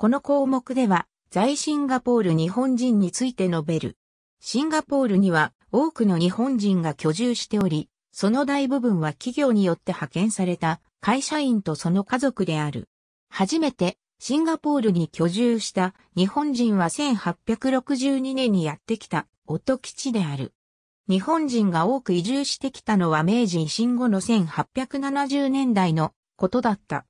この項目では、在シンガポール日本人について述べる。シンガポールには多くの日本人が居住しており、その大部分は企業によって派遣された会社員とその家族である。初めてシンガポールに居住した日本人は1862年にやってきた音吉である。日本人が多く移住してきたのは明治維新後の1870年代のことだった。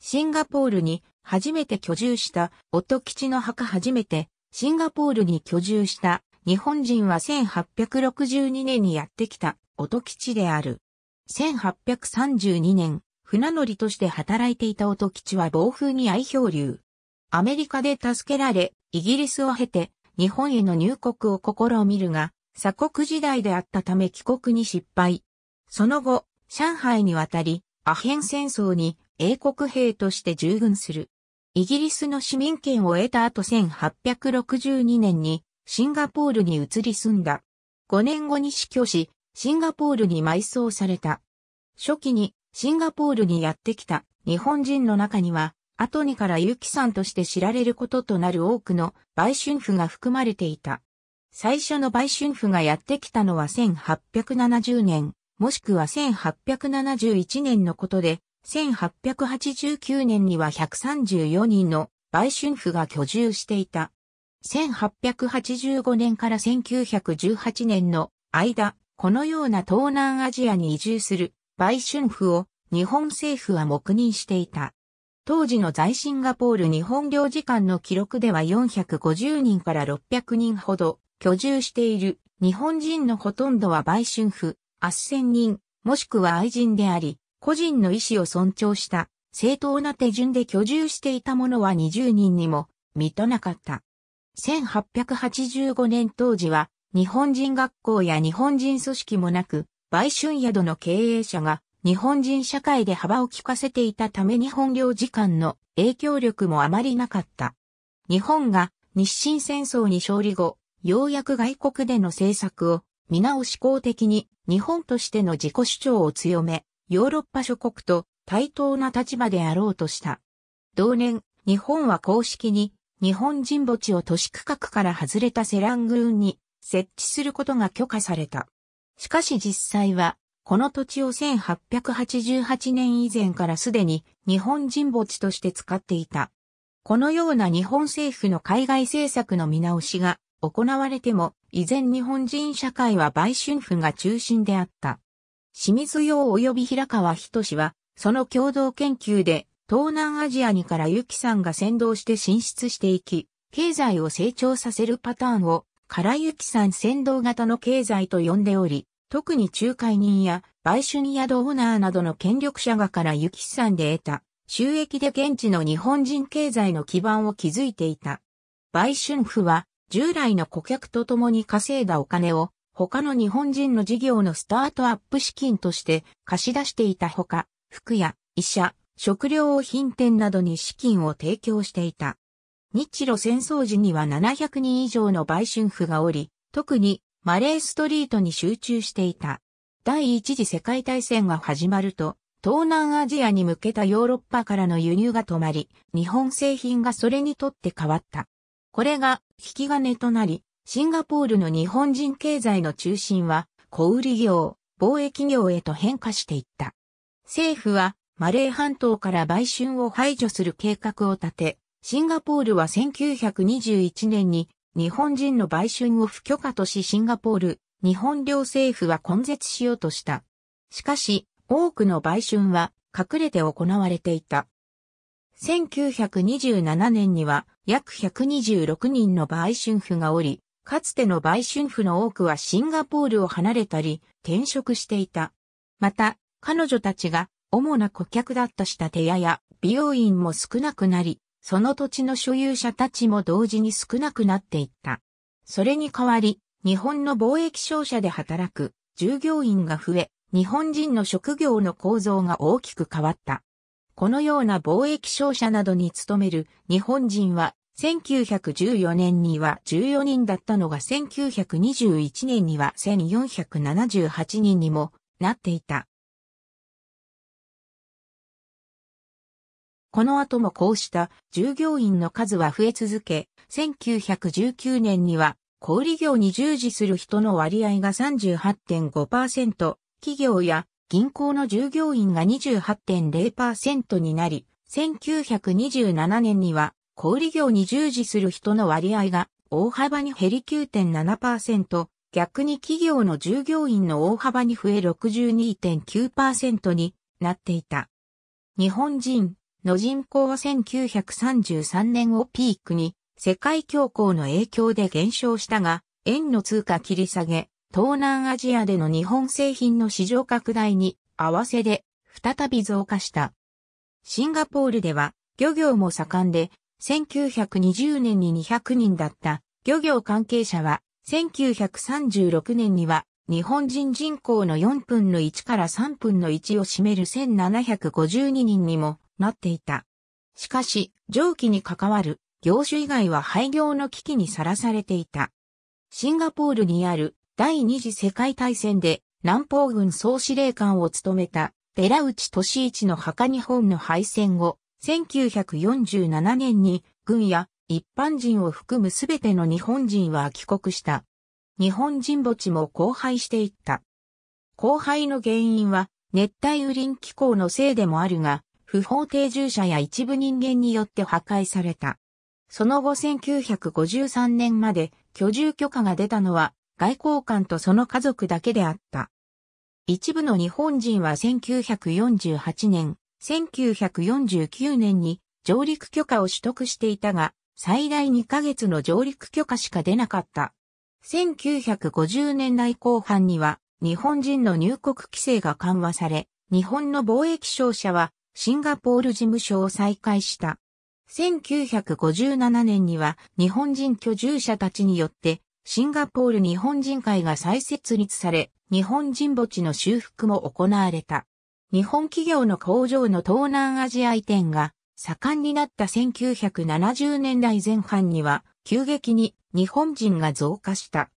シンガポールに初めて居住した、音吉の墓初めて、シンガポールに居住した、日本人は1862年にやってきた、音吉である。1832年、船乗りとして働いていた音吉は暴風に愛漂流。アメリカで助けられ、イギリスを経て、日本への入国を試みるが、鎖国時代であったため帰国に失敗。その後、上海に渡り、アヘン戦争に英国兵として従軍する。イギリスの市民権を得た後1862年にシンガポールに移り住んだ。5年後に死去し、シンガポールに埋葬された。初期にシンガポールにやってきた日本人の中には、後にからユキさんとして知られることとなる多くの売春婦が含まれていた。最初の売春婦がやってきたのは1870年、もしくは1871年のことで、1889年には134人の売春婦が居住していた。1885年から1918年の間、このような東南アジアに移住する売春婦を日本政府は黙認していた。当時の在シンガポール日本領事館の記録では450人から600人ほど居住している日本人のほとんどは売春婦、圧戦人、もしくは愛人であり、個人の意思を尊重した正当な手順で居住していた者は20人にも満たなかった。1885年当時は日本人学校や日本人組織もなく、売春宿の経営者が日本人社会で幅を利かせていたため日本領事館の影響力もあまりなかった。日本が日清戦争に勝利後、ようやく外国での政策を見直し公的に日本としての自己主張を強め、ヨーロッパ諸国と対等な立場であろうとした。同年、日本は公式に日本人墓地を都市区画から外れたセラングーンに設置することが許可された。しかし実際は、この土地を1888年以前からすでに日本人墓地として使っていた。このような日本政府の海外政策の見直しが行われても、依然日本人社会は売春婦が中心であった。清水洋及び平川仁は、その共同研究で、東南アジアにからゆきさんが先導して進出していき、経済を成長させるパターンを、からゆきさん先導型の経済と呼んでおり、特に仲介人や売春宿オーナーなどの権力者がからゆきさんで得た、収益で現地の日本人経済の基盤を築いていた。売春婦は、従来の顧客と共に稼いだお金を他の日本人の事業のスタートアップ資金として貸し出していたほか、服や医者、食料品店などに資金を提供していた。日露戦争時には700人以上の売春婦がおり、特にマレーストリートに集中していた。第一次世界大戦が始まると、東南アジアに向けたヨーロッパからの輸入が止まり、日本製品がそれにとって変わった。これが引き金となり、シンガポールの日本人経済の中心は小売業、貿易業へと変化していった。政府はマレー半島から売春を排除する計画を立て、シンガポールは1921年に日本人の売春を不許可としシンガポール、日本領政府は根絶しようとした。しかし、多くの売春は隠れて行われていた。1927年には約126人の売春婦がおり、かつての売春婦の多くはシンガポールを離れたり、転職していた。また、彼女たちが主な顧客だったした。手屋や美容院も少なくなり、その土地の所有者たちも同時に少なくなっていった。それに代わり、日本の貿易商社で働く従業員が増え、日本人の職業の構造が大きく変わった。このような貿易商社などに勤める日本人は1914年には14人だったのが1921年には1478人にもなっていた。この後もこうした従業員の数は増え続け、1919年には小売業に従事する人の割合が38.5%、企業や銀行の従業員が28.0%になり、1927年には小売業に従事する人の割合が大幅に減り9.7%、逆に企業の従業員の大幅に増え62.9%になっていた。日本人の人口は1933年をピークに世界恐慌の影響で減少したが、円の通貨切り下げ、東南アジアでの日本製品の市場拡大に合わせで再び増加した。シンガポールでは漁業も盛んで1920年に200人だった漁業関係者は、1936年には日本人人口の4分の1から3分の1を占める1752人にもなっていた。しかし、上記に関わる業種以外は廃業の危機にさらされていた。シンガポールにある第二次世界大戦で南方軍総司令官を務めた寺内俊一の墓日本の敗戦後、1947年に軍や一般人を含むすべての日本人は帰国した。日本人墓地も荒廃していった。荒廃の原因は熱帯雨林気候のせいでもあるが、不法定住者や一部人間によって破壊された。その後1953年まで居住許可が出たのは外交官とその家族だけであった。一部の日本人は1948年、1949年に上陸許可を取得していたが、最大2ヶ月の上陸許可しか出なかった。1950年代後半には日本人の入国規制が緩和され、日本の貿易商社はシンガポール事務所を再開した。1957年には日本人居住者たちによってシンガポール日本人会が再設立され、日本人墓地の修復も行われた。日本企業の工場の東南アジア移転が盛んになった1970年代前半には急激に日本人が増加した。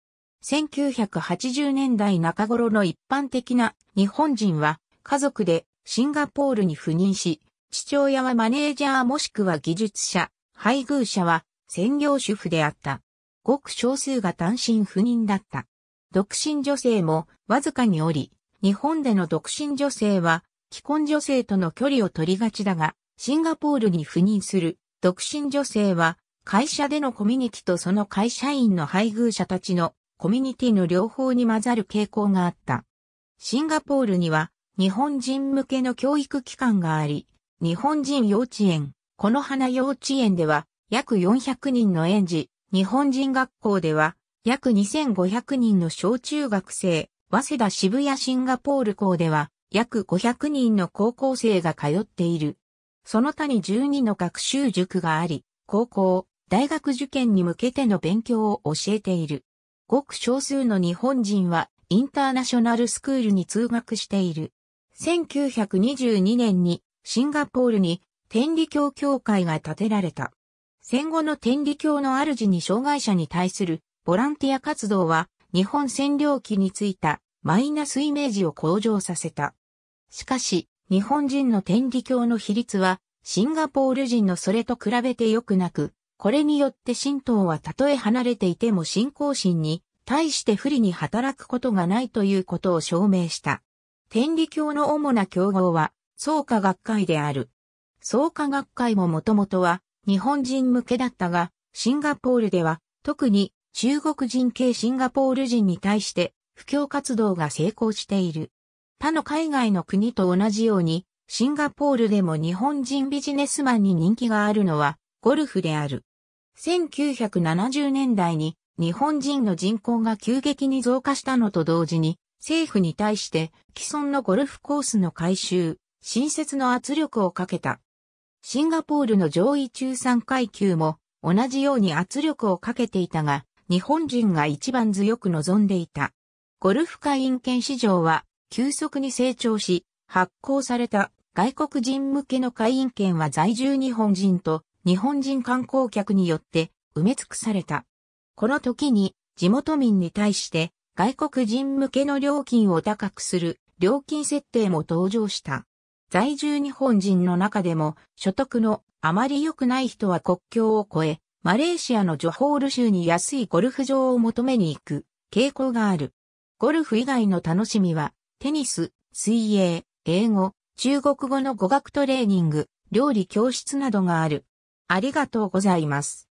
1980年代中頃の一般的な日本人は家族でシンガポールに赴任し、父親はマネージャーもしくは技術者、配偶者は専業主婦であった。ごく少数が単身赴任だった。独身女性もわずかにおり、日本での独身女性は、既婚女性との距離を取りがちだが、シンガポールに赴任する独身女性は、会社でのコミュニティとその会社員の配偶者たちのコミュニティの両方に混ざる傾向があった。シンガポールには日本人向けの教育機関があり、日本人幼稚園、この花幼稚園では約400人の園児、日本人学校では約2500人の小中学生、早稲田渋谷シンガポール校では、約500人の高校生が通っている。その他に12の学習塾があり、高校、大学受験に向けての勉強を教えている。ごく少数の日本人はインターナショナルスクールに通学している。1922年にシンガポールに天理教協会が建てられた。戦後の天理教の主に障害者に対するボランティア活動は日本占領期についたマイナスイメージを向上させた。しかし、日本人の天理教の比率は、シンガポール人のそれと比べて良くなく、これによって神道はたとえ離れていても信仰心に対して不利に働くことがないということを証明した。天理教の主な競合は、創価学会である。創価学会ももともとは日本人向けだったが、シンガポールでは特に中国人系シンガポール人に対して、布教活動が成功している。他の海外の国と同じように、シンガポールでも日本人ビジネスマンに人気があるのは、ゴルフである。1970年代に、日本人の人口が急激に増加したのと同時に、政府に対して既存のゴルフコースの改修、新設の圧力をかけた。シンガポールの上位中産階級も同じように圧力をかけていたが、日本人が一番強く望んでいた。ゴルフ会員権市場は急速に成長し、発行された外国人向けの会員権は在住日本人と日本人観光客によって埋め尽くされた。この時に地元民に対して外国人向けの料金を高くする料金設定も登場した。在住日本人の中でも所得のあまり良くない人は国境を越えマレーシアのジョホール州に安いゴルフ場を求めに行く傾向がある。ゴルフ以外の楽しみは、テニス、水泳、英語、中国語の語学トレーニング、料理教室などがある。ありがとうございます。